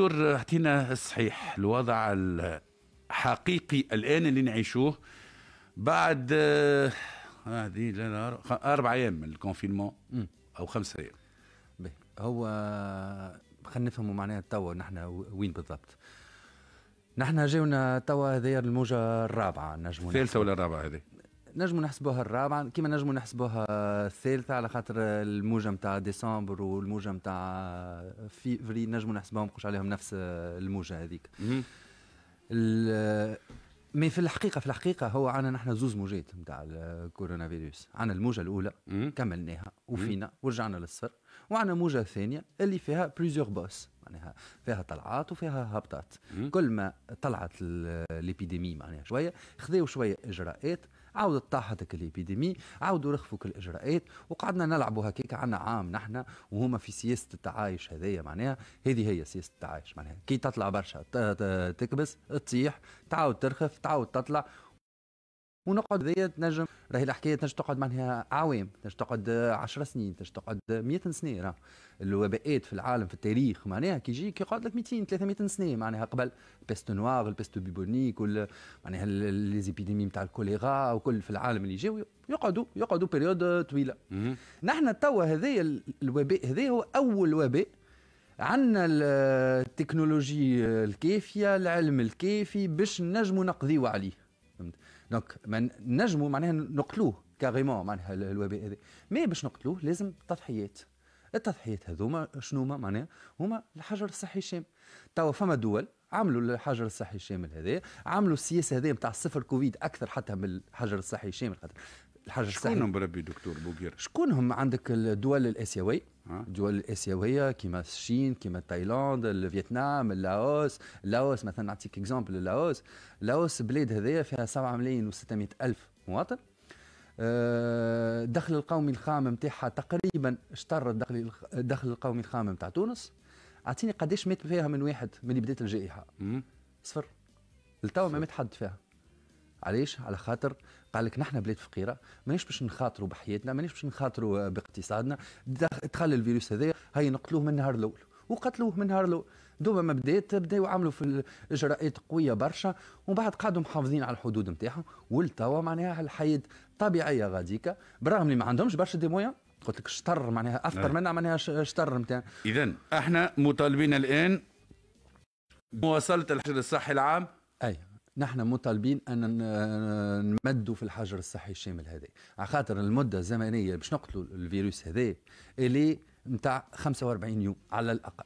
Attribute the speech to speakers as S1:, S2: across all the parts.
S1: دكتور اعطينا الصحيح الوضع الحقيقي الان اللي نعيشوه بعد آه، هذه آه اربع ايام من الكونفينمون
S2: او خمسة ايام هو خلينا نفهموا معناها توا نحن وين بالضبط نحن جاونا توا هذايا الموجه الرابعه نجموا الثالثه ولا الرابعه هذه نجموا نحسبوها الرابعه كيما نجموا نحسبوها الثالثه على خاطر الموجه نتاع ديسمبر والموجه نتاع فيفري نجموا نحسبوهم نقولش عليهم نفس الموجه هذيك مي في الحقيقة في الحقيقة هو عنا نحن زوز موجات نتاع الكورونا فيروس، عنا الموجة الأولى كملناها وفينا ورجعنا للصفر، وعنا موجة ثانية اللي فيها بليزيور بوس، معناها فيها طلعات وفيها هبطات، كل ما طلعت الابيديمي معناها شوية، خذوا شوية إجراءات عاودت طاحت الابيديمي عاودوا كل الاجراءات وقعدنا نلعبوا هكاك عنا عام نحن وهما في سياسه التعايش هذايا معناها هذه هي سياسه التعايش معناها كي تطلع برشا تكبس تصيح تعاود ترخف تعاود تطلع ونقعد ذي تنجم راهي الحكايه تنجم تقعد معناها اعوام تنجم تقعد 10 سنين تنجم تقعد 100 سنه راه الوباءات في العالم في التاريخ معناها كي يجي يقعد لك 200 300 سنه معناها قبل بيست نوار البيست بيبونيك وال معناها ليزيبيديمي نتاع الكوليرا وكل في العالم اللي جاو يقعدوا يقعدوا بيريود طويله نحن توا هذايا الوباء هذايا هو اول وباء عندنا التكنولوجي الكافيه العلم الكافي باش نجموا نقضيوا عليه دونك ما نجموا معناها نقتلوه كاريمون معناها الوباء هذا مي باش نقتلوه لازم تضحيات التضحيات هذوما شنو هما معناها هما الحجر الصحي الشامل توا فما دول عملوا الحجر الصحي الشامل هذا عملوا السياسه هذه نتاع صفر كوفيد اكثر حتى من الحجر الصحي الشامل خاطر الحاجه شكون هم بربي دكتور بوغير شكون هم عندك الدول الاسيويه الدول الاسيويه كيما الصين كيما تايلاند الفيتنام اللاوس اللاوس مثلا نعطيك اكزامبل اللاوس لاوس بلاد هذيا فيها 7 ملايين و600 الف مواطن آه، الدخل القومي الخام نتاعها تقريبا اشترى الدخل الدخل القومي الخام نتاع تونس اعطيني قداش مات فيها من واحد من بدات الجائحه صفر لتوا ما مات حد فيها علاش على خاطر قال لك نحن بلاد فقيره مانيش باش نخاطروا بحياتنا مانيش باش نخاطروا باقتصادنا دخل الفيروس هذايا هاي نقتلوه من النهار الاول وقتلوه من النهار الاول دوما ما بدات بداوا عملوا في اجراءات قويه برشا ومن بعد قعدوا محافظين على الحدود نتاعهم ولتوا معناها الحياه طبيعيه غاديكا برغم اللي ما عندهمش برشا دي مويان قلت لك شطر معناها افطر نعم. منا معناها شطر نتاعنا
S1: اذا احنا مطالبين الان
S2: مواصله الحجر الصحي العام ايوه نحن مطالبين ان نمدوا في الحجر الصحي الشامل هذا على خاطر المده الزمنيه باش نقتلوا الفيروس هذا اللي نتاع 45 يوم على الاقل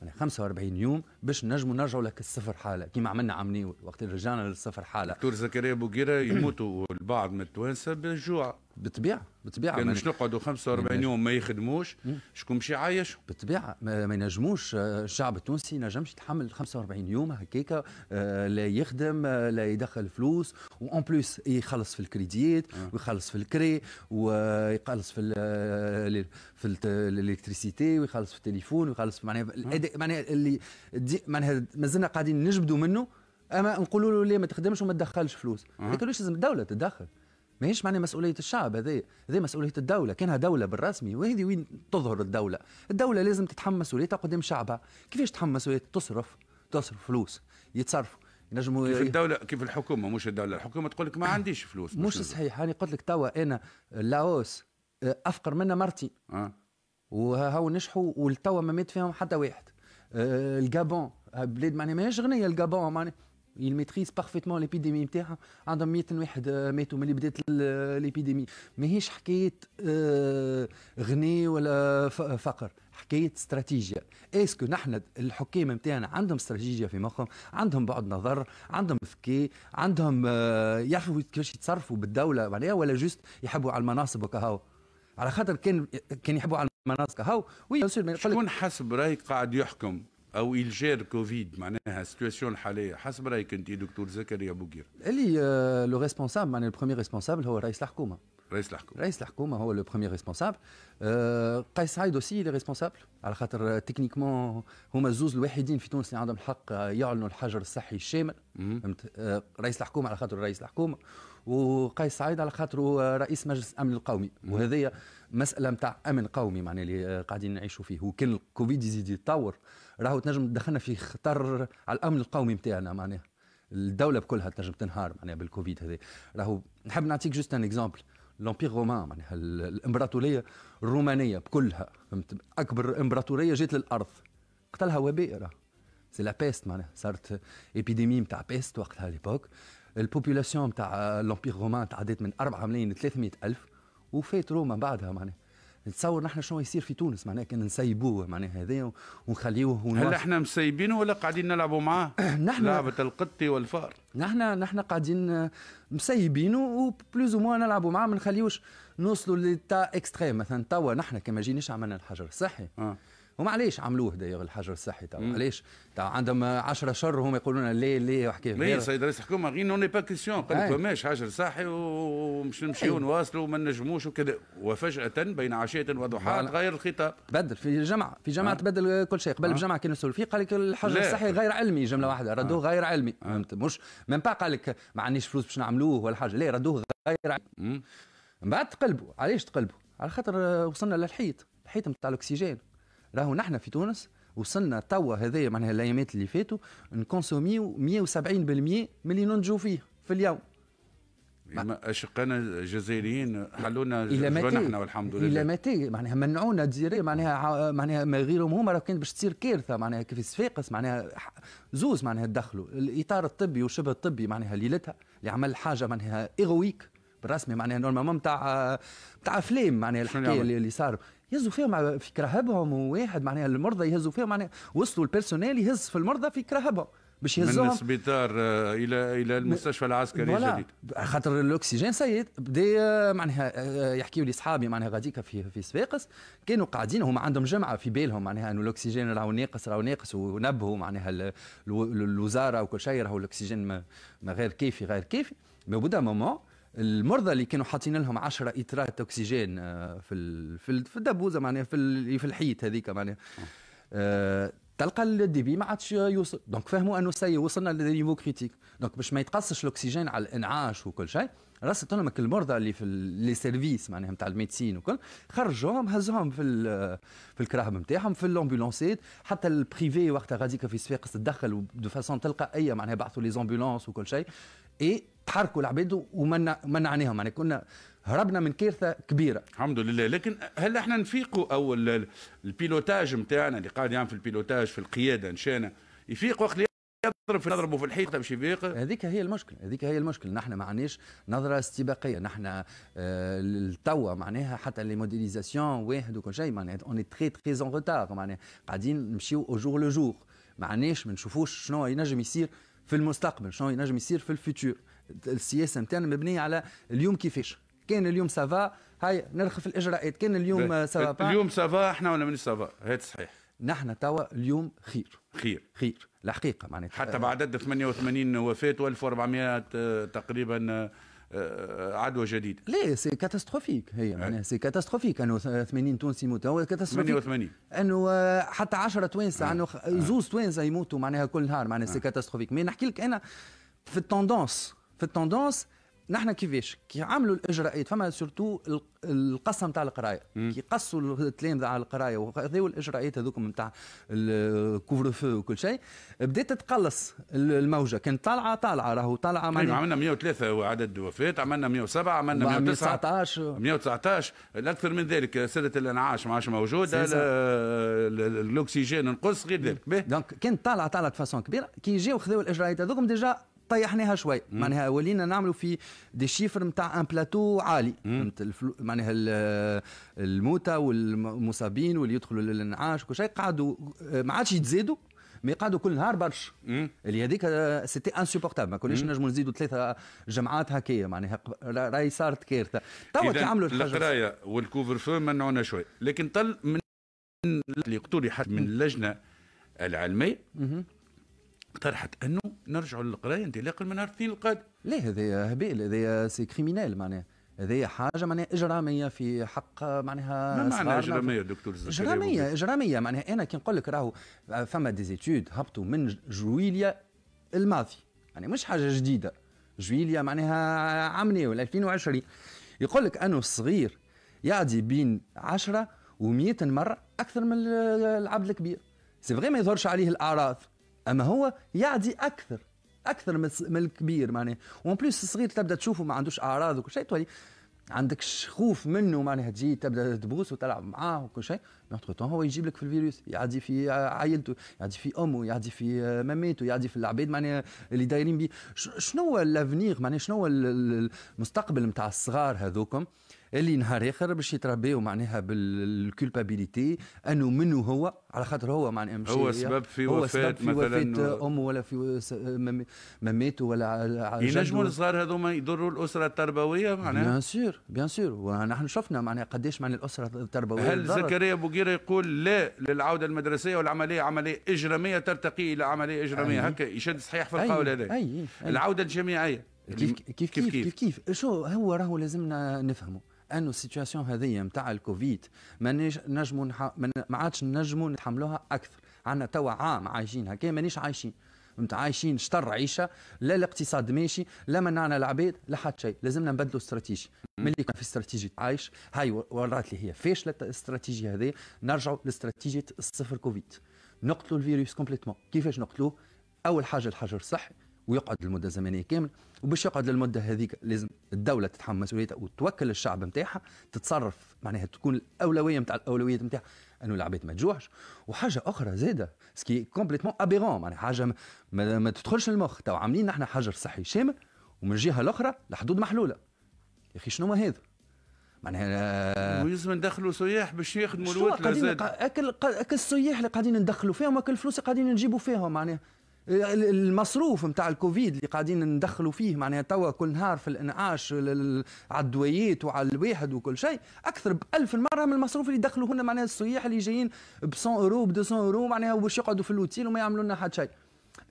S2: يعني 45 يوم باش نجموا نرجعوا لك الصفر حاله كيما عملنا عم وقت رجعنا للصفر حاله
S1: دكتور زكريا بوغيرة يموتوا البعض من التوانسه بالجوع بالطبيعه بالطبيعه كان باش نقعدوا 45 يوم
S2: ما يخدموش شكون باش يعايشهم بالطبيعه ما ينجموش آه، الشعب التونسي نجمش يتحمل 45 يوم هكاك آه، لا يخدم آه، لا يدخل فلوس وان بلوس يخلص في الكريديات ويخلص في الكري ويخلص في في الالكتريسيتي ويخلص في التليفون ويخلص معناها معناها اللي معناها مازلنا قاعدين نجبدوا منه اما نقولوا له ليه ما تخدمش وما تدخلش فلوس لكن لازم الدوله تدخل ماهيش معناها مسؤوليه الشعب هذايا هذه مسؤوليه الدوله كانها دوله بالرسمي وهذه وين تظهر الدوله الدوله لازم تتحمل مسؤوليتها قدام شعبها كيفاش تتحمل مسؤوليه تصرف تصرف فلوس يتصرفوا ينجموا كيف
S1: الدولة كيف الحكومة مش الدولة الحكومة تقول لك
S2: ما أه، عنديش فلوس مش صحيح أنا قلت لك توا أنا لاوس أه، أفقر منا مرتي أه. وهاو نجحوا والتوا ما مات فيهم حتى واحد أه، الجابون بلاد معناها ماهيش غنية الجابون معناها يميتريز بارفيتمون ليبيديمي نتاعها عندهم 100 واحد آه، ماتوا ملي بدات ليبيديمي آه، ماهيش حكايه آه، غني ولا فقر حكايه استراتيجيا اسكو نحن الحكام نتاعنا عندهم استراتيجيا في مخهم عندهم بعد نظر عندهم ذكاء عندهم يعرفوا كيفاش يتصرفوا بالدوله معناها ولا جوست يحبوا على المناصب وكهو على خاطر كان كان يحبوا على المناصب كهو شكون حسب رايك قاعد يحكم او الجير
S1: كوفيد معناها السيتواسيون الحاليه حسب رايك انت دكتور زكريا بوكير
S2: اللي آه، لو ريسبونسابل معناها البروميير ريسبونسابل هو رئيس الحكومه رئيس الحكومه رئيس الحكومه هو لو بروميير ريسبونسابل قيس سعيد اوسي لي ريسبونسابل على خاطر تكنيكمون آه، هما الزوز الوحيدين في تونس اللي عندهم الحق آه، يعلنوا الحجر الصحي الشامل فهمت رئيس الحكومه على خاطر رئيس الحكومه وقيس سعيد على خاطر رئيس مجلس الامن القومي وهذه مساله نتاع امن قومي معناها اللي قاعدين نعيشوا فيه وكان الكوفيد يزيد يتطور راهو تنجم تدخلنا في خطر على الامن القومي نتاعنا معناها الدوله بكلها تنجم تنهار معناها بالكوفيد هذا راهو نحب نعطيك جوست ان اكزومبل لومبير رومان معناها الامبراطوريه الرومانيه بكلها فهمت اكبر امبراطوريه جات للارض قتلها وباء راه سي لا بيست معناها صارت ايبيديمي نتاع بيست وقتها ليبوك البوبولاسيون نتاع لومبير رومان تعدات من 4 ملايين ل 300 الف وفات روما بعدها معناها نتصور نحن شنو يصير في تونس معناها كان نسيبوه معناها هذا ونخليوه هل
S1: احنا مسيبينه ولا قاعدين نلعبوا معاه؟ نحن لعبة القط والفار
S2: نحن نحن قاعدين مسيبينه وبلوز وموا نلعبوا معاه ما نخليوش نوصلوا لتا اكستريم مثلا توا نحن كما جيناش عملنا الحجر الصحي آه. هم علاش عملوه داير الحجر الصحي تاعو علاش تاع عندهم 10 شهر هم يقولون لنا ليه وحكي وحكايه لا سيد
S1: رئيس الحكومه غير نوني با كيسيون قال لك ماش حجر صحي ومش نمشيو نواصلوا وما نجموش وكذا وفجاه بين عشيه وضحاها
S2: تغير الخطاب بدل في الجامعه في أه؟ تبدل كل شيء قبل أه؟ الجامعه كي نسول فيه قال لك الحجر الصحي غير علمي جمله واحده أه. ردوه أه؟ غير علمي أه. فهمت مش من با قال لك ما عنديش فلوس باش نعملوه ولا حاجه لا ردوه غير علمي من بعد تقلبوا علاش تقلبوا على خاطر آه، وصلنا للحيط الحيط نتاع الاكسجين راهو نحن في تونس وصلنا توا هذايا معناها الايامات اللي فاتوا نكونسوميو 170% من اللي ننتجو فيه في اليوم
S1: اشقانا الجزائريين حلونا الى احنا والحمد لله الى
S2: متى معناها منعونا ديري معناها معناها ما غيرهم هما راه كانت باش تصير كارثه معناها كيف صفاقس معناها زوز معناها دخلوا الاطار الطبي وشبه الطبي معناها ليلتها اللي عمل حاجه معناها ايغويك بالرسمي معناها نورمالمون نتاع نتاع افلام معناها الحكايه اللي صار يهزوا فيهم في كرهبهم وواحد معناها المرضى يهزوا فيهم معناها وصلوا البيرسونيل يهز في المرضى في كرهبهم باش يهزوهم من
S1: السبيطار آه، الى الى المستشفى العسكري الجديد
S2: خاطر الاكسجين سيد بدا آه، معناها آه، يحكيوا لي صحابي معناها غاديكا في في صفاقس كانوا قاعدين هما عندهم جمعه في بالهم معناها انه الاكسجين راهو ناقص راهو ناقص ونبهوا معناها الوزاره وكل شيء راهو الاكسجين ما غير كافي غير كافي مي بودا مومون المرضى اللي كانوا حاطين لهم 10 اترات اكسجين آه، في في الدبوزه معناها في في الحيط هذيك معناها آه. آه، تلقى الديبي ما عادش يوصل دونك فهموا انه سي وصلنا لنيفو كريتيك دونك باش ما يتقصش الاكسجين على الانعاش وكل شيء رصت لهم المرضى اللي في لي سيرفيس معناها نتاع الميديسين وكل خرجوهم هزوهم في في الكراهب نتاعهم في الامبولانسات حتى البريفي وقتها غاديك في صفاقس تدخل دو فاسون تلقائيه معناها بعثوا لي زامبولانس وكل شيء اي تحركوا العباد ومنعناهم ومنع يعني كنا هربنا من كارثه كبيره الحمد لله لكن هل احنا
S1: نفيقوا او البيلوتاج نتاعنا اللي قاعد يعمل في البيلوتاج في القياده نشانا
S2: يفيق وقت يضرب في نضربه في الحيطه باش يفيق هذيك هي المشكله هذيك هي المشكله نحن ما عندناش نظره استباقيه نحن آه، التوا معناها حتى لي موديليزاسيون واحد وكل شيء معناها اون تري تري اون روتار معناها قاعدين نمشيو او جور لو جور ما عندناش ما نشوفوش شنو ينجم يصير في المستقبل شنو ينجم يصير في الفيتور السياسه نتاعنا مبنيه على اليوم كيفاش كان اليوم سافا هاي نرخف الاجراءات كان اليوم سافا اليوم
S1: سافا احنا ولا مانيش سافا هذا صحيح
S2: نحن توا اليوم
S1: خير خير خير الحقيقه معناتها حتى بعدد 88 وفاه و1400 آه، تقريبا آه، آه، عدوى جديد
S2: لا سي كاتاستروفيك هي آه. معناها سي كاتاستروفيك انه 80 تونسي يموتوا هو كاتاستروفيك 88 انه حتى 10 توانسه آه. انه زوز توانسه يموتوا معناها كل نهار معناها سي كاتاستروفيك مي نحكي لك انا في التوندونس في التوندونس نحن كيفاش كي عملوا الاجراءات فما سورتو القسم تاع القرايه كي قصوا التلامذه على القرايه وخذوا الاجراءات هذوك نتاع الكوفر فو وكل شيء بدات تقلص الموجه كانت طالعه طالعه راهو طالعه معناها عملنا
S1: 103 عدد وفيات عملنا 107 عملنا
S2: 119
S1: 119 الاكثر من ذلك سله الانعاش ما عادش موجوده الاكسجين نقص غير ذلك
S2: دونك كانت طالعه طالعه بفاسون كبيره كي جاو خذوا الاجراءات هذوك ديجا طيحناها شوي معناها ولينا نعملوا في دي شيفر نتاع ان بلاتو عالي فهمت الفلو... معناها الموتى والمصابين واللي يدخلوا للانعاش وكل شيء قعدوا ما عادش يتزادوا مي قعدوا كل نهار برشا اللي هذيك سيتي آه، انسوبورتابل ما كناش نجموا نزيدوا ثلاثه جمعات هكايا معناها راهي صارت كارثه توا كي عملوا القرايه
S1: والكوفر فو منعونا شوي لكن طل من اللي قطوري حتى من اللجنه العلميه اقترحت انه نرجعوا للقرايه انطلاقا من نهار الاثنين
S2: القادم. ليه هذايا هبيل هذايا سي كريمينال معناها هذايا حاجه معناها اجراميه في حق معناها ما معنى اجراميه دكتور زكريا اجراميه اجراميه معناها انا كي نقول لك راهو فما ديزيتود هبطوا من جويليا الماضي يعني مش حاجه جديده جويليا معناها عام ولا 2020 يقول لك انه الصغير يعدي بين 10 و 100 مره اكثر من العبد الكبير سي فغي ما يظهرش عليه الاعراض اما هو يعدي اكثر اكثر من الكبير معناها وان بليس الصغير تبدا تشوفه ما عندوش اعراض وكل شيء تولي عندك خوف منه معناها تجي تبدا تبوس وتلعب معاه وكل شيء مي هو يجيب لك في الفيروس يعدي في عائلته يعدي في امه يعدي في ماماته يعدي في العباد معناها اللي دايرين بيه شنو هو الافنيغ معناها شنو هو المستقبل نتاع الصغار هذوكم اللي نهار اخر باش يتربيو معناها بالكولبابيليتي انه منه هو على خاطر هو معناها مش هو سبب في هو وفاه سبب في مثلا وفاه امه ولا في مماته ولا ينجموا
S1: الصغار هذوما يضروا الاسره التربويه معناها بيان
S2: سور بيان سور ونحن شفنا معناها قداش معناها الاسره التربويه هل زكريا
S1: بوقيره يقول لا للعوده المدرسيه والعمليه عمليه اجراميه ترتقي الى عمليه اجراميه هكا يشد صحيح في القول هذا العوده كيف,
S2: كيف كيف كيف كيف, كيف, كيف, كيف شو هو راهو لازمنا نفهمه لانه السيتياسيون هذه نتاع الكوفيد ما نجموا ما عادش نجموا نتحملوها اكثر عندنا توا عام عايشين هكا مانيش عايشين عايشين شطر عيشه لا الاقتصاد ماشي لا منعنا العباد لا حتى شيء لازمنا نبدلوا استراتيجي ملي كان في استراتيجيه عايش هاي ورات لي هي فاشله الاستراتيجيه هذه نرجعوا لاستراتيجيه الصفر كوفيد نقتلوا الفيروس كومبليتمون كيفاش نقتلوه اول حاجه الحجر الصحي ويقعد لمده زمنيه كامله وباش يقعد للمده هذيك لازم الدوله تتحمل مسؤوليتها وتوكل الشعب نتاعها تتصرف معناها تكون الاولويه نتاع الاولويات نتاعها انه العباد ما تجوعش وحاجه اخرى زاده سكي كومبليتمون ابيغون معناها حاجه ما, ما, ما تدخلش المخ تو عاملين نحن حجر صحي شامل ومن الجهه الاخرى الحدود محلوله يا اخي شنو هذا معناها آه،
S1: ولازم ندخلوا سياح باش يخدموا الوطن قاعدين
S2: اكل السياح اللي قاعدين ندخلوا فيهم اكل الفلوس اللي قاعدين نجيبوا فيهم معناها المصروف نتاع الكوفيد اللي قاعدين ندخلوا فيه معناها توا كل نهار في الانعاش على الدويات وعلى الواحد وكل شيء اكثر ب 1000 مره من المصروف اللي دخلوا لنا معناها السياح اللي جايين ب 100 اورو ب 200 اورو معناها باش يقعدوا في الاوتيل وما يعملوا لنا حد شيء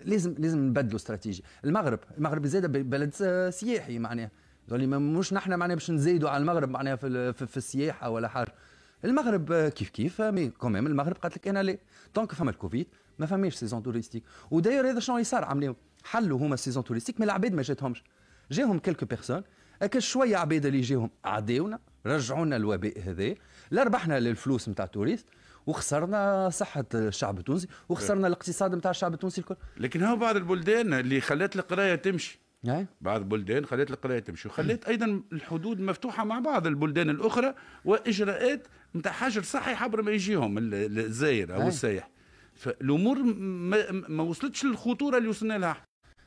S2: لازم لازم نبدلوا استراتيجي المغرب المغرب زاد بلد سياحي معناها يعني مش نحن معناها باش نزيدوا على المغرب معناها في, في, في السياحه ولا حاجه المغرب كيف كيف مي كوميم المغرب قالت لك انا لي دونك فما الكوفيد ما فماش سيزون توريستيك وداير هذا شنو اللي صار عملوا حلوا هما السيزون توريستيك من العباد ما جاتهمش جاهم كلكو بيرسون هكا شويه عباد اللي جاهم عداونا رجعونا الوباء هذا لا ربحنا للفلوس نتاع التوريست وخسرنا صحة الشعب التونسي وخسرنا الاقتصاد نتاع الشعب التونسي الكل
S1: لكن هو بعض البلدان اللي خلات القراية تمشي بعض البلدان خلات القراية تمشي وخلات أيضا الحدود مفتوحة مع بعض البلدان الأخرى وإجراءات نتاع حجر صحي حبر ما يجيهم الزاير أو السايح فالامور ما, ما وصلتش
S2: للخطوره اللي وصلنا لها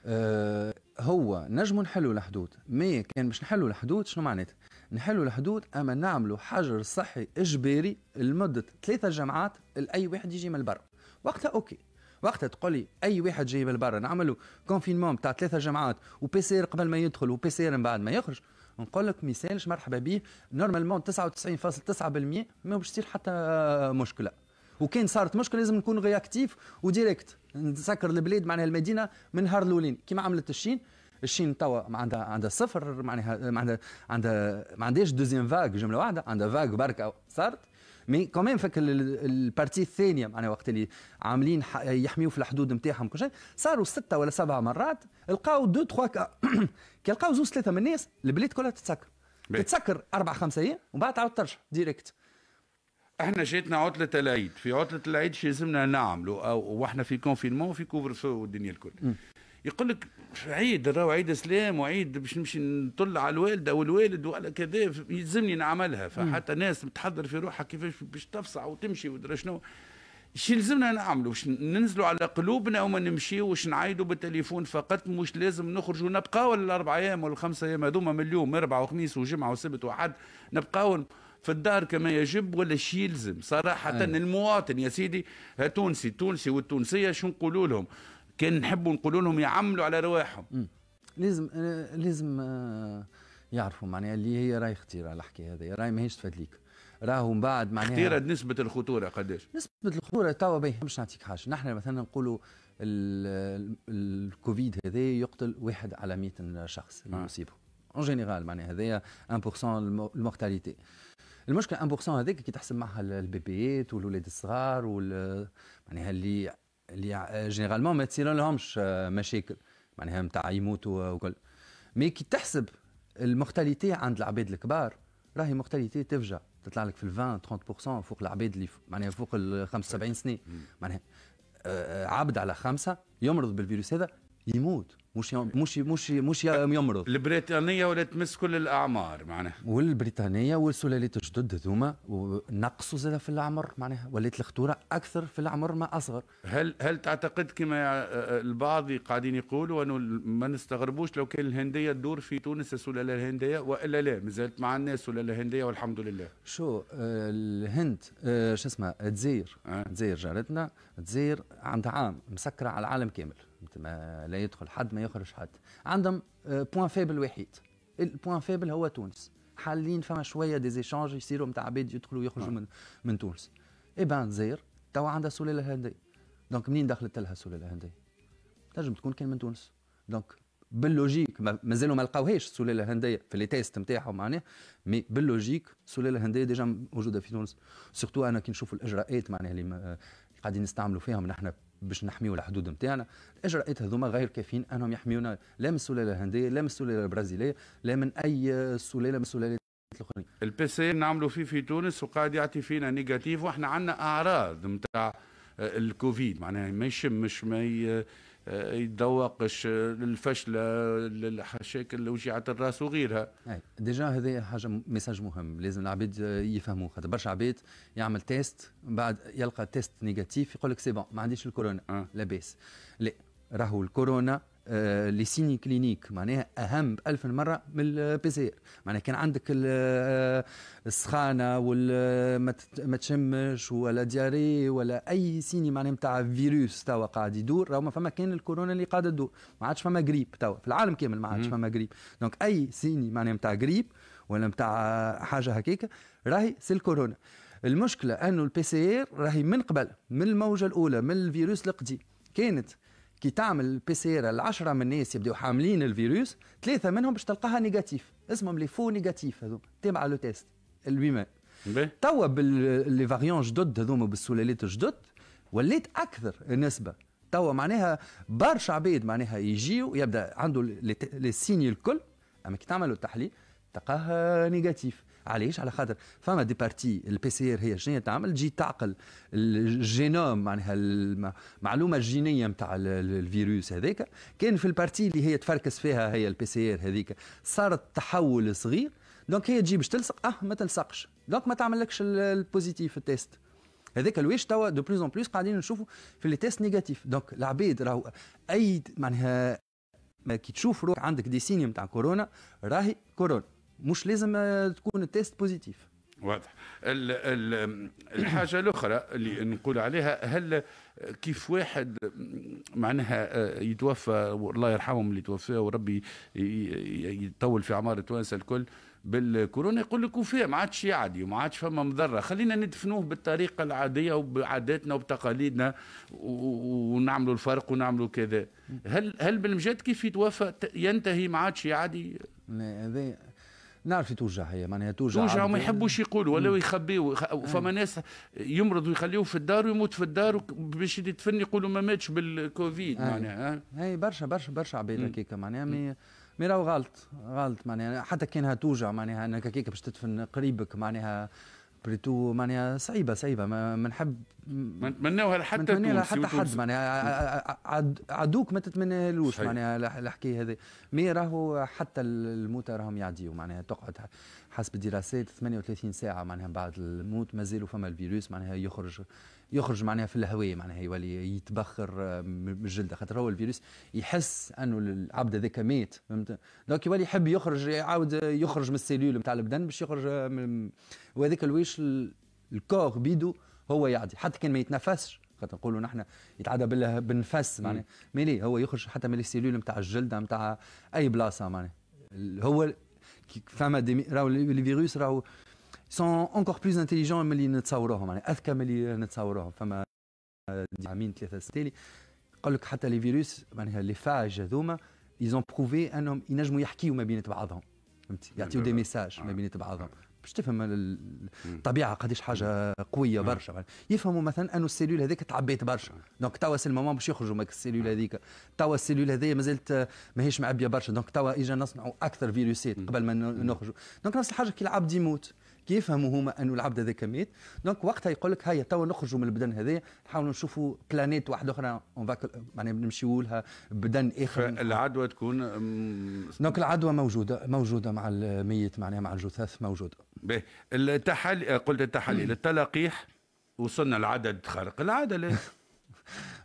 S2: أه هو نجموا نحلوا الحدود مي كان باش نحلوا الحدود شنو معناتها نحلوا الحدود اما نعملوا حجر صحي اجباري لمده ثلاثه جمعات لاي واحد يجي من البر وقتها اوكي وقتها تقول لي اي واحد جاي من برا نعملوا كونفينمون تاع ثلاثه جمعات وبي سي ار قبل ما يدخل وبي سي ار من بعد ما يخرج نقول لك مثال مرحبا به نورمالمون 99.9% ما باش تصير حتى مشكله وكان صارت مشكله لازم نكون رياكتيف وديريكت نسكر البلاد معناها المدينه من نهار الاولين كيما عملت الشين الشين توا عندها عندها صفر معناها عندها عندها ما عندهاش دوزيام فاغ جمله واحده عندها فاغ بركه صارت مي كومين فك البارتي الثانيه معناها وقت اللي عاملين يحميوا في الحدود نتاعهم كل شيء صاروا سته ولا سبعه مرات لقاو دو تخوا كي لقاو زوج ثلاثه من الناس البلاد كلها تتسكر تتسكر اربع خمسه ايام ومن بعد تعاود ترجع ديريكت احنا
S1: جاتنا عطله العيد في عطله العيد شو لازمنا نعملوا او واحنا في كونفينمون وفي كوفر فو والدنيا الكل يقول لك عيد راهو عيد سلام وعيد باش نمشي نطل على الوالده والوالد ولا كذا يلزمني نعملها فحتى ناس بتحضر في روحها كيفاش باش تفصع وتمشي ودرا شنو شي لازمنا نعملوا باش ننزلوا على قلوبنا وما نمشيوش نعايدوا بالتليفون فقط مش لازم نخرجوا ونبقاو الاربع ايام والخمسه ايام هذوما من اليوم اربع وخميس وجمعه وسبت وحد نبقاو في الدار كما يجب ولا شي يلزم صراحه أيه. المواطن يا سيدي تونسي التونسي والتونسيه شو نقولوا لهم كان نحبوا نقولوا لهم يعملوا على رواحهم
S2: لازم لازم آه، يعرفوا معناها اللي هي راي خطيره الحكايه هذه راي ماهيش تفادليك راهو من بعد معناها خطيره نسبه
S1: الخطوره قداش؟
S2: نسبه الخطوره توا باهي مش نعطيك حاجه نحن مثلا نقولوا الكوفيد هذا يقتل واحد على 100 شخص اللي اون جينيرال معناها هذايا 1% المورتاليتي المشكله 1% هذيك كي تحسب معها البيبيات والولاد الصغار وال معناها اللي اللي جينيرالمون ما تصير لهمش آه، مشاكل معناها نتاع يموتوا وكل مي كي تحسب المورتاليتي عند العباد الكبار راهي مورتاليتي تفجع تطلع لك في ال 20 30% فوق العباد اللي معناها فوق ال 75 سنه معناها آه، آه، عبد على خمسه يمرض بالفيروس هذا يموت مش يوم مش مش مش يمرض البريطانيه ولا تمس
S1: كل الاعمار معناها
S2: والبريطانيه والسلالات الجدد هذوما نقصوا زاد في العمر معناها ولات الخطوره اكثر في العمر ما اصغر
S1: هل هل تعتقد كما آه، آه، البعض قاعدين يقولوا انه ما نستغربوش لو كان الهنديه تدور في تونس السلاله الهنديه والا لا مازالت مع الناس السلاله الهنديه والحمد لله
S2: شو آه، الهند شو اسمها تزير تزير جارتنا تزير عندها عام مسكره على العالم كامل ما لا يدخل حد ما يخرج حد عندهم بوان آه، فيبل وحيد البوان فيبل هو تونس حالين فما شويه دي زيشانج يصيروا نتاع عباد يدخلوا ويخرجوا نعم. من من تونس اي بان زير توا عندها سلاله الهنديه دونك منين دخلت لها السلاله الهنديه؟ تنجم تكون كان من تونس دونك باللوجيك مازالوا ما لقاوهاش السلاله الهنديه في لي تيست نتاعهم معناها مي باللوجيك السلاله الهنديه ديجا موجوده في تونس سورتو انا كي نشوف الاجراءات معناها اللي قاعدين نستعملوا فيهم نحن باش نحميو الحدود نتاعنا الاجراءات هذوما غير كافيين انهم يحميونا لا من السلاله الهنديه لا من السلاله البرازيليه لا من اي سلاله من السلالات الاخرين
S1: البي سي نعملوا فيه في تونس وقاعد يعطي فينا نيجاتيف واحنا عندنا اعراض نتاع الكوفيد معناها ما يشمش ما آه، يتذوقش الفشله آه، الحشاكل لوجيعه الراس وغيرها
S2: ديجا هذه حاجه ميساج مهم لازم العباد آه، يفهموا خاطر برشا عباد يعمل تيست بعد يلقى تيست نيجاتيف يقول لك سي بون ما عنديش الكورونا أه. لاباس لا راهو الكورونا آه، لي سيني كلينيك معناها اهم ب 1000 مره من البي سي ار معناها كان عندك آه، السخانه ولا آه، ما تشمش ولا دياري ولا اي سيني معناها نتاع فيروس توا قاعد يدور راهو ما فما كان الكورونا اللي قاعد تدور ما عادش فما قريب توا في العالم كامل ما عادش فما قريب دونك اي سيني معناها نتاع قريب ولا نتاع حاجه هكاك راهي سي الكورونا المشكله انه البي سي ار راهي من قبل من الموجه الاولى من الفيروس القديم كانت كي تعمل البي سي ار 10 من الناس يبداو حاملين الفيروس ثلاثه منهم باش تلقاها نيجاتيف اسمهم لي فو نيجاتيف هذوما تابع لو تيست الويمان توا باللي فاريون جدد هذوما بالسلالات الجدد وليت اكثر نسبه توا معناها برشا عباد معناها يجيو يبدا عنده لي سيني الكل اما كي تعملوا التحليل تلقاها نيجاتيف علاش على خاطر فما دي بارتي البي سي ار هي شنو تعمل تجي تعقل الجينوم معناها المعلومه الجينيه نتاع الفيروس هذاك كان في البارتي اللي هي تفركس فيها هي البي سي ار هذيك صارت تحول صغير دونك هي تجي باش تلصق اه ما تلصقش دونك ما تعملكش البوزيتيف التيست هذاك الويش توا دو بلوز اون بلوس قاعدين نشوفوا في لي تيست نيجاتيف دونك العباد راهو اي معناها كي تشوف روحك عندك دي سيني نتاع كورونا راهي كورونا مش لازم آه، تكون التيست بوزيتيف
S1: واضح الحاجة الأخرى اللي نقول عليها هل كيف واحد معناها آه، يتوفى والله يرحمهم اللي توفى وربي يطول في أعمار التوانسة الكل بالكورونا يقول لك وفيه ما عادش يعدي وما عادش فما مضره خلينا ندفنوه بالطريقه العاديه وبعاداتنا وبتقاليدنا ونعملوا الفرق ونعملوا كذا هل هل بالمجد كيف يتوفى ينتهي ما عادش يعدي؟
S2: لا نعرف توجع هي معناها توجع توجع وما يحبوش
S1: يقولوا ولا يخبيوا فما ناس يمرضوا يخليوه في الدار ويموت في الدار باش يدفن يقولوا ما ماتش بالكوفيد معناها
S2: هي برشا برشا برشا عباد هكاكا معناها مي مي راهو غلط غلط معناها حتى كانها توجع معناها انك هكاك باش تدفن قريبك معناها بريتو معناها صعيبه صعيبه ما نحب
S1: ما نتمناوها لحتى تونس حتى حد معناها
S2: عدوك ما تتمناهالوش معناها الحكايه هذه مي راهو حتى الموتى راهم يعديوا معناها تقعد حسب الدراسات 38 ساعه معناها بعد الموت مازالوا فما الفيروس معناها يخرج يخرج معناها في الهواء معناها يولي يتبخر آه، من الجلد خاطر هو الفيروس يحس انه العبد هذاك مات فهمت دونك يولي يحب يخرج يعاود يخرج من السيلول نتاع البدن باش يخرج آه، وهذاك الويش الكور بيدو هو يعدي حتى كان ما يتنفسش خاطر نقولوا نحن يتعدى بالنفس معناها مي هو يخرج حتى من السيلول نتاع الجلد نتاع اي بلاصه معناها هو فما راهو الفيروس راهو سون اونكور بلوز انتيليجون اللي نتصوروهم يعني اذكى اللي نتصوروهم فما عامين ثلاثه ستيلي قال لك حتى لي فيروس معناها لي فاج هذوما ايزون بروفي انهم ينجموا يحكيوا ما بين بعضهم فهمت يعطيو دي ميساج ما بين بعضهم باش تفهم الطبيعه قداش حاجه قويه برشا يفهموا مثلا انه السيلول هذيك تعبيت برشا دونك توا سي المومون باش يخرجوا ماك السيلول هذيك توا السيلول هذيا مازالت ماهيش معبيه برشا دونك توا اجا نصنعوا اكثر فيروسات قبل ما نخرجوا دونك نفس الحاجه كي العبد يموت كيفهموا هما انه العبد هذاك ميت دونك وقتها يقول لك هيا توا نخرجوا من البدن هذايا نحاولوا نشوفوا بلانيت واحده اخرى معناها نمشيو لها بدن اخر
S1: العدوى تكون
S2: دونك العدوى موجوده موجوده مع الميت معناها مع الجثث موجوده
S1: باهي التحاليل قلت التحاليل التلقيح وصلنا لعدد خارق العاده ليش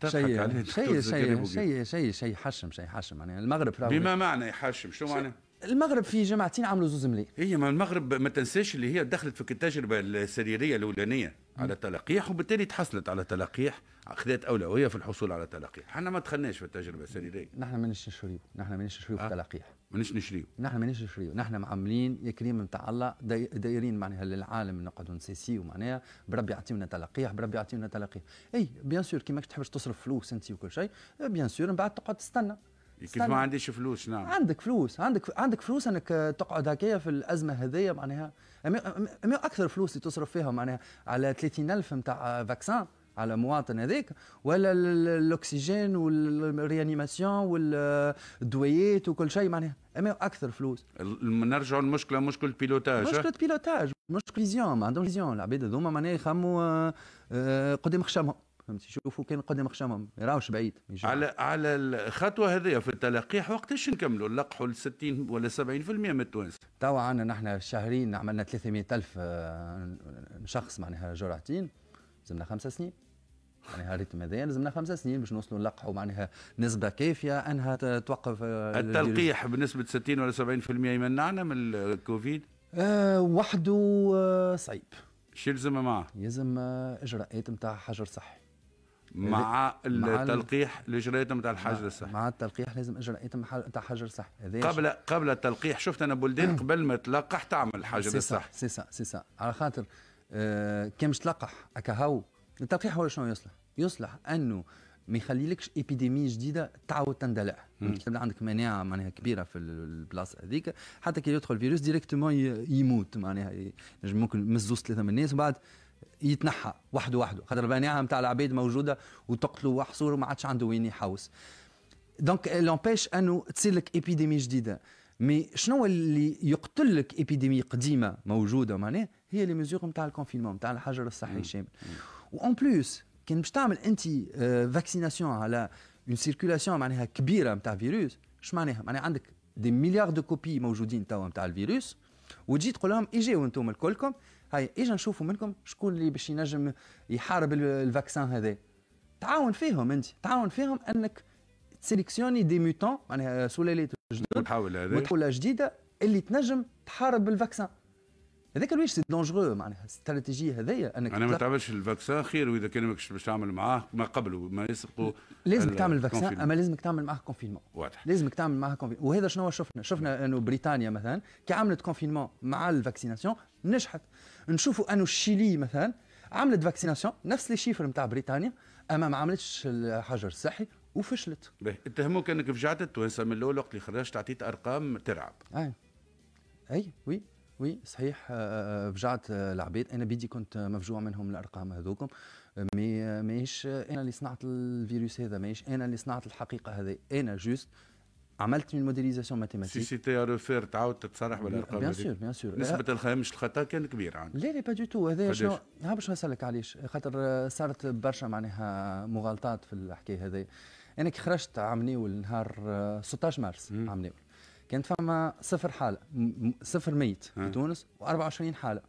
S2: شيء شيء شيء شيء شيء حشم شيء حشم يعني المغرب بما
S1: معنى يحشم شو معنى؟
S2: المغرب في جماعتين عملوا زوز ملايين
S1: هي ما المغرب ما تنساش اللي هي دخلت في التجربه السريريه الاولانيه على تلقيح وبالتالي تحصلت على تلقيح اخذت اولويه في الحصول على تلقيح احنا ما دخلناش في التجربه
S2: السريريه نحن مانيش آه. نشريو نحن مانيش نشريو في التلقيح مانيش نشريو نحن مانيش نشريو نحن معاملين يا كريم نتاع الله دايرين معناها للعالم نقعدوا نسيسيو معناها بربي يعطيونا تلقيح بربي يعطيونا تلقيح اي بيان سور كي ماكش تحبش تصرف فلوس انت وكل شيء بيان سور من بعد تقعد تستنى كيف ما عنديش فلوس نعم عندك فلوس عندك عندك فلوس انك تقعد هكايا في الازمه هذيا معناها اكثر فلوس اللي تصرف فيها معناها على 30000 نتاع فاكسان على مواطن هذاك ولا الاكسجين والريانيماسيون والدويات وكل شيء معناها اما اكثر فلوس
S1: نرجعوا المشكله مشكله بيلوتاج مشكله
S2: بيلوتاج مشكله فيزيون ما عندهم فيزيون العباد هذوما معناها يخموا آه، قدام خشمهم فهمت يشوفوا كان قدام خشمهم ما يراوش بعيد على
S1: على الخطوه هذه في التلقيح وقتاش نكملوا نلقحوا ل 60 ولا 70% من التوانسه
S2: توا عندنا نحن شهرين عملنا 300 الف آه، شخص معناها جرعتين لازمنا خمسة سنين معناها الريتم هذايا لازمنا خمسة سنين باش نوصلوا نلقحوا معناها نسبه كافيه انها توقف آه، التلقيح
S1: بنسبه 60 ولا 70% يمنعنا من الكوفيد
S2: أه وحده آه، صعيب
S1: شو يلزم معاه؟
S2: يلزم اجراءات نتاع حجر صحي
S1: مع التلقيح الاجراءات نتاع الحجر
S2: الصحي مع التلقيح لازم اجراءات نتاع حجر صحي قبل
S1: قبل التلقيح شفت انا بلدان قبل ما تلقح تعمل الحجر الصحي
S2: سي سا سي سا على خاطر آه كان مش تلقح اكا هو التلقيح هو شنو يصلح؟ يصلح انه ما يخليلكش ايبيديمي جديده تعاود تندلع يعني تبدا عندك مناعه معناها كبيره في البلاصه هذيك حتى كي يدخل الفيروس ديريكتومون يموت معناها ممكن مزوز ثلاثه من الناس وبعد يتنحى وحده وحده خاطر المناعه نتاع العباد موجوده وتقتلوا وحصور وما عادش عنده وين يحوس دونك لومبيش انه تصير لك ايبيديمي جديده مي شنو اللي يقتل لك ايبيديمي قديمه موجوده معناها هي لي ميزور نتاع الكونفينمون نتاع الحجر الصحي الشامل وان بليس كان باش تعمل انت فاكسيناسيون على اون سيركولاسيون معناها كبيره نتاع فيروس اش معناها معناها عندك دي مليار دو كوبي موجودين توا نتاع الفيروس وتجي تقول لهم اجيو انتم الكلكم هاي اجا نشوفوا منكم شكون اللي باش ينجم يحارب الفاكسان هذا تعاون فيهم انت تعاون فيهم انك سيليكسيوني دي ميوتون معناها سلاله جدد جديده اللي تنجم تحارب الفاكسان هذاك الواش سي دونجرو معناها الاستراتيجيه هذيا انك انا ما تعملش
S1: الفاكسان خير واذا كان ماكش باش تعمل معاه ما قبله ما يسبقه
S2: لازمك تعمل الفاكسان اما لازمك تعمل معاه كونفينمون واضح لازمك تعمل معاه كونفينمون وهذا شنو شفنا شفنا انه بريطانيا مثلا كي عملت كونفينمون مع الفاكسيناسيون نجحت نشوفوا انه الشيلي مثلا عملت فاكسيناسيون نفس لي شيفر نتاع بريطانيا اما ما عملتش الحجر الصحي وفشلت باهي
S1: اتهموك انك فجعت التوانسه من الاول وقت اللي خرجت اعطيت ارقام ترعب
S2: اي اي وي وي صحيح فجعت آه، آه، آه، العباد انا بيدي كنت مفجوع منهم الارقام هذوكم مي ماهيش انا اللي صنعت الفيروس هذا ماهيش انا اللي صنعت الحقيقه هذه انا جوست عملت من موديليزاسيون ماتيماتيك سي
S1: سيتي ريفير تعاود تتصرح بالارقام بيان سور بيان سور نسبه الخامش الخطا كان كبير عندك
S2: لا لا با دو تو هذا شنو ها نعم، باش نسالك علاش خاطر صارت برشا معناها مغالطات في الحكايه هذه انا كي خرجت عام ناول نهار 16 مارس عام ناول كانت فما صفر حالة صفر ميت في تونس و24 حالة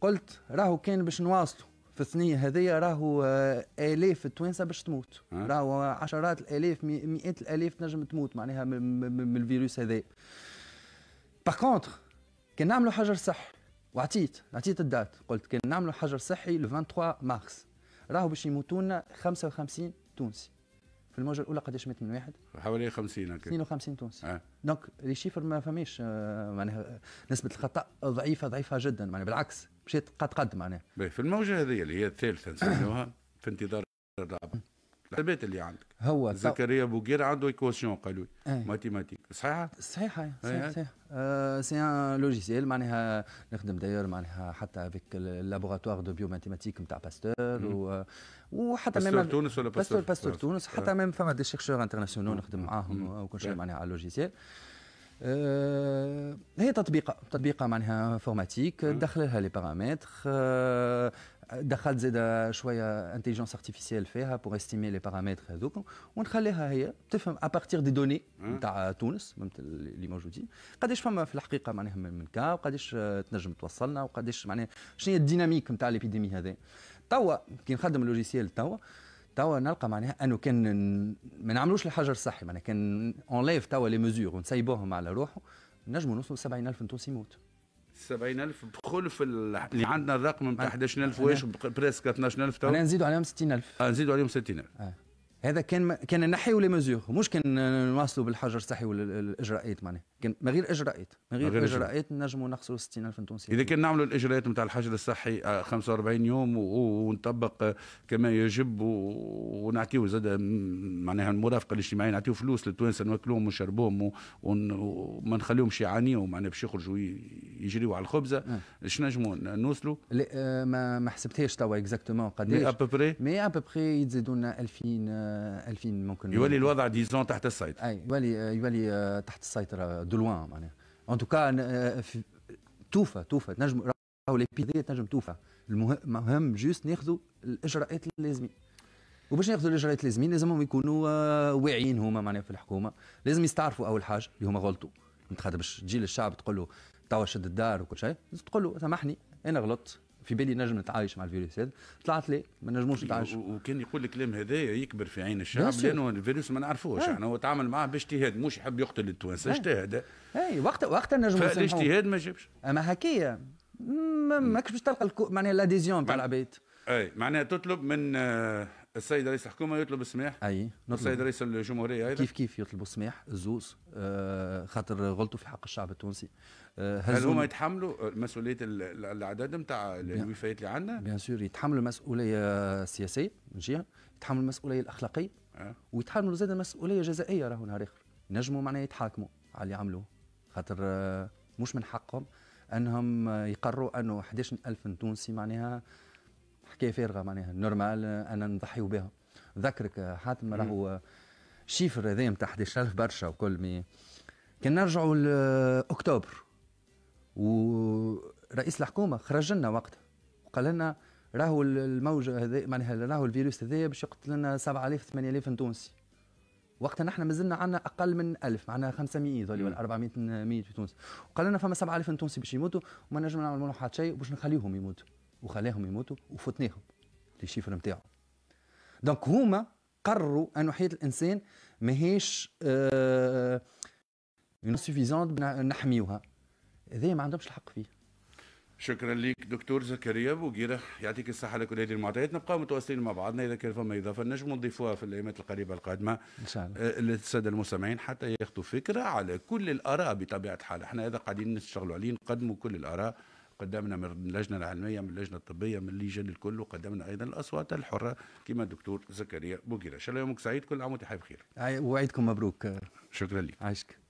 S2: قلت راهو كان باش نواصلوا في الثنية هذيا راهو آه، آلاف التوانسة باش تموت راهو عشرات الآلاف مئات الآلاف تنجم تموت معناها من الفيروس هذايا باغ كونتر كان نعملوا حجر صحي وعطيت عطيت الدات قلت كان نعملوا حجر صحي لو 23 مارس راهو باش يموتونا 55 تونسي في الموجه الاولى قداش مات من واحد؟
S1: حوالي 50 هكا 52 تونسي آه.
S2: دونك لي شيفر ما فماش آه، معناها نسبه الخطا ضعيفه ضعيفه جدا معناها بالعكس مشيت قد قد معناها
S1: في الموجه هذه اللي هي الثالثه نسميوها في انتظار الرابعه الحسابات اللي عندك
S2: هو زكريا
S1: بوغير عنده ايكواسيون قالوا ايه. ماتيماتيك صحيحه
S2: صحيحه صحيح إيه. صحيح أه سي ان لوجيسيال معناها نخدم دايور معناها حتى افيك لابوغاتوار دو بيو ماتيماتيك نتاع باستور و... وحتى باستور تونس ولا باستور باستور تونس حتى ميم فما دي شيكشور انترناسيونال نخدم معاهم وكل شيء إيه. معناها على اللوجيسيال آه، هي تطبيقه تطبيقه معناها انفورماتيك دخل لها لي بارامتر دخلت زيد شوية انتيجونس ارتيفيسيال فيها بور استيمي لي بارامتر هذوك ونخليها هي تفهم ابارتيغ دي دوني نتاع تونس اللي موجودين قداش فما في الحقيقة معناها من كا وقداش تنجم توصلنا وقداش معناها شنو هي الديناميك نتاع ليبيديمي هذا توا كي نخدم اللوجيسيال توا توا نلقى معناها انه كان ما نعملوش الحجر الصحي معناها كان اونليف توا لي ميزور ونسيبوهم على روحه نجموا نوصلوا 70000 تونسي موت
S1: 70000 بخل في اللي عندنا الرقم نتاع 11000 واش بريسك 12000 انا نزيدوا
S2: عليهم 60000 آه، نزيدوا عليهم 60000 هذا كان كان نحي لي مزور مش كان نواصلوا بالحجر الصحي والاجراءات معناها كان من غير اجراءات من غير, غير اجراءات نجموا 60 60000 تونسي اذا كان نعملوا الاجراءات نتاع الحجر الصحي 45 آه، يوم
S1: ونطبق آه، كما يجب ونعطيو زاد معناها المرافقه الاجتماعيه نعطيو فلوس للتوانسه ناكلوهم ونشربوهم وما نخليهمش يعانيوا معناها باش يخرجوا يجريوا على الخبزه اش آه. نجموا نوصلوا؟
S2: لا ما حسبتهاش توا اكزاكتومون قداش مي ابوبري مي ابوبري يتزيدوا لنا 2000 2000 ممكن يولي الوضع ديزون تحت السيطره اي يولي يولي آه، تحت السيطره آه، دلوان معناها ان توكا آه، توفى توفى نجم راهو لي تنجم توفى المهم جوست ناخذوا الاجراءات اللازمين وباش ناخذوا الاجراءات اللازمين لازمهم يكونوا واعيين هما معناها في الحكومه لازم يستعرفوا اول حاجه اللي هما غلطوا انت باش تجي للشعب تقول له توا شد الدار وكل شيء تقول له سامحني انا غلطت في بالي نجم نتعايش مع الفيروس هذا طلعت لي ما نجموش نتعايش وكان يقول الكلام هذا يكبر في عين الشعب لانه الفيروس ما نعرفوش احنا آه. يعني
S1: هو تعامل معاه باجتهاد مش يحب يقتل التوانسه آه. اجتهد
S2: اي وقت وقت نجم الاجتهاد ما جابش اما هكايا ماكش باش تلقى معناها لاديزيون تاع العباد
S1: اي معناها تطلب من آه، السيد رئيس الحكومه يطلب السماح اي السيد رئيس الجمهوريه ايضا كيف
S2: كيف يطلبوا السماح الزوز آه خاطر غلطوا في حق الشعب التونسي آه هل هما
S1: يتحملوا مسؤوليه العدد نتاع الوفيات اللي عندنا؟
S2: بيان سور يتحملوا المسؤوليه السياسيه من جهه يتحملوا المسؤوليه الاخلاقيه أه؟ ويتحملوا زاد مسؤوليه جزائيه راهو نهار اخر ينجموا معناها يتحاكموا على اللي عملوه خاطر آه، مش من حقهم انهم يقروا انه 11000 تونسي معناها حكايه فارغه معناها نورمال انا نضحيو بها ذكرك حاتم راهو شيفر هذايا نتاع 11000 برشا وكل مي كان نرجعوا لاكتوبر ورئيس الحكومه خرج لنا وقتها وقال لنا راهو الموجه هذا معناها راهو الفيروس هذايا باش يقتل لنا 7000 8000 تونسي وقتها نحن مازلنا عندنا اقل من 1000 معناها 500 ذولي ولا 400 100 في تونس وقال لنا فما 7000 تونسي باش يموتوا وما نجم نعملوا حتى شيء باش نخليهم يموتوا وخلاهم يموتوا وفتناهم الشيفر نتاعو دونك هما قرروا انه حياه الانسان ماهيش آه سوفيزونت نحميوها هذا ما عندهمش الحق فيه
S1: شكرا لك دكتور زكريا بوغيرة يعطيك الصحه على كل هذه المعطيات نبقاو متواصلين مع بعضنا اذا كان فما اضافه نجم نضيفوها في الايامات القريبه القادمه ان شاء الله آه، للساده المستمعين حتى ياخذوا فكره على كل الاراء بطبيعه الحال احنا هذا قاعدين نشتغلوا عليه نقدموا كل الاراء قدمنا من اللجنه العلميه من اللجنه الطبيه من اللجان الكل وقدمنا ايضا الاصوات الحره كما الدكتور زكريا بوكيرا ان شاء الله يومك سعيد كل عام وانت بخير
S2: وعيدكم مبروك شكرا لك عايشك